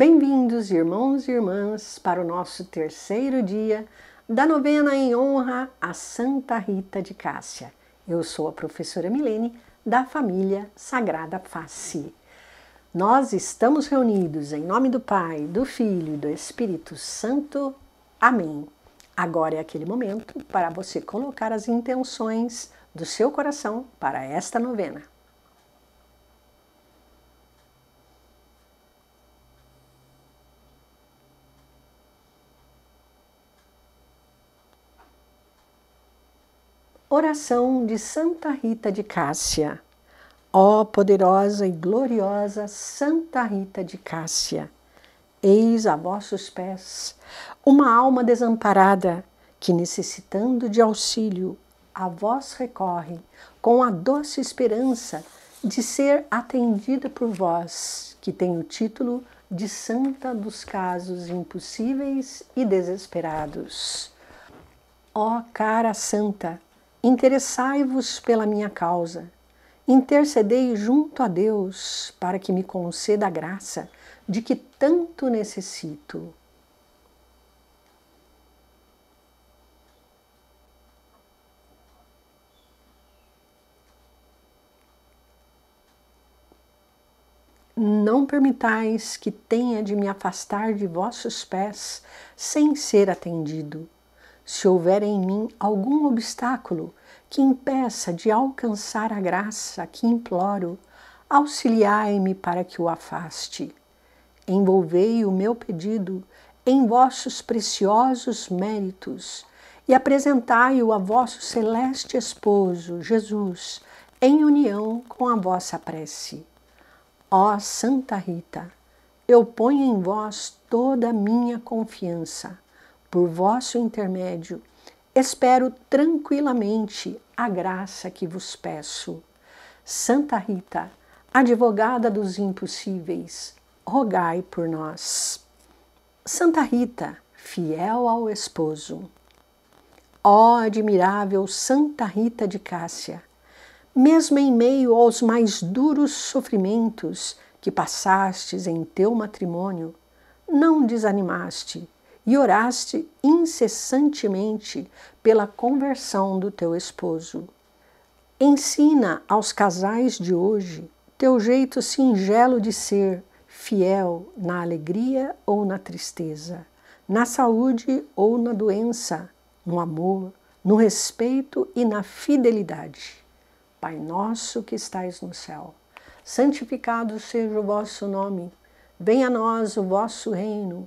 Bem-vindos, irmãos e irmãs, para o nosso terceiro dia da novena em honra a Santa Rita de Cássia. Eu sou a professora Milene, da família Sagrada Face. Nós estamos reunidos em nome do Pai, do Filho e do Espírito Santo. Amém. Agora é aquele momento para você colocar as intenções do seu coração para esta novena. Oração de Santa Rita de Cássia. Ó poderosa e gloriosa Santa Rita de Cássia, eis a vossos pés uma alma desamparada que, necessitando de auxílio, a vós recorre com a doce esperança de ser atendida por vós, que tem o título de Santa dos casos impossíveis e desesperados. Ó cara santa, Interessai-vos pela minha causa. Intercedei junto a Deus para que me conceda a graça de que tanto necessito. não permitais que tenha de me afastar de vossos pés sem ser atendido se houver em mim algum obstáculo que impeça de alcançar a graça que imploro, auxiliai-me para que o afaste. Envolvei o meu pedido em vossos preciosos méritos e apresentai-o a vosso celeste esposo, Jesus, em união com a vossa prece. Ó Santa Rita, eu ponho em vós toda a minha confiança por vosso intermédio, espero tranquilamente a graça que vos peço. Santa Rita, advogada dos impossíveis, rogai por nós. Santa Rita, fiel ao esposo. Ó admirável Santa Rita de Cássia, mesmo em meio aos mais duros sofrimentos que passastes em teu matrimônio, não desanimaste e oraste incessantemente pela conversão do teu esposo. Ensina aos casais de hoje teu jeito singelo de ser fiel na alegria ou na tristeza, na saúde ou na doença, no amor, no respeito e na fidelidade. Pai nosso que estais no céu, santificado seja o vosso nome, venha a nós o vosso reino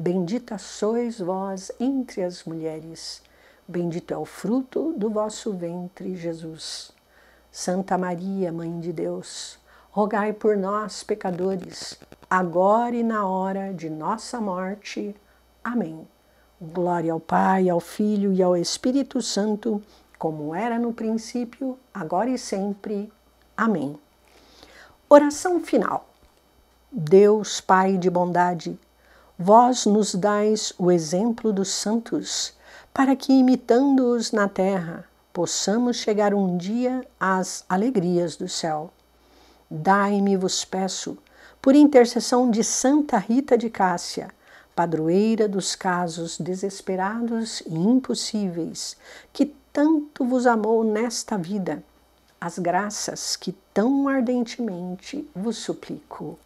Bendita sois vós entre as mulheres, bendito é o fruto do vosso ventre, Jesus. Santa Maria, Mãe de Deus, rogai por nós, pecadores, agora e na hora de nossa morte. Amém. Glória ao Pai, ao Filho e ao Espírito Santo, como era no princípio, agora e sempre. Amém. Oração final. Deus, Pai de bondade, Vós nos dais o exemplo dos santos, para que, imitando-os na terra, possamos chegar um dia às alegrias do céu. Dai-me, vos peço, por intercessão de Santa Rita de Cássia, padroeira dos casos desesperados e impossíveis, que tanto vos amou nesta vida, as graças que tão ardentemente vos suplico.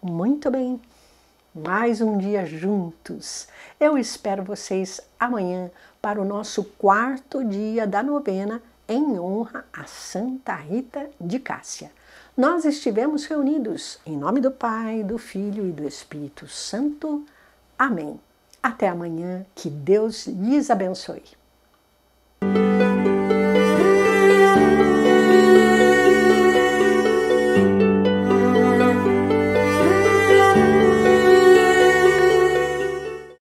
Muito bem mais um dia juntos. Eu espero vocês amanhã para o nosso quarto dia da novena em honra a Santa Rita de Cássia. Nós estivemos reunidos em nome do Pai, do Filho e do Espírito Santo. Amém. Até amanhã, que Deus lhes abençoe.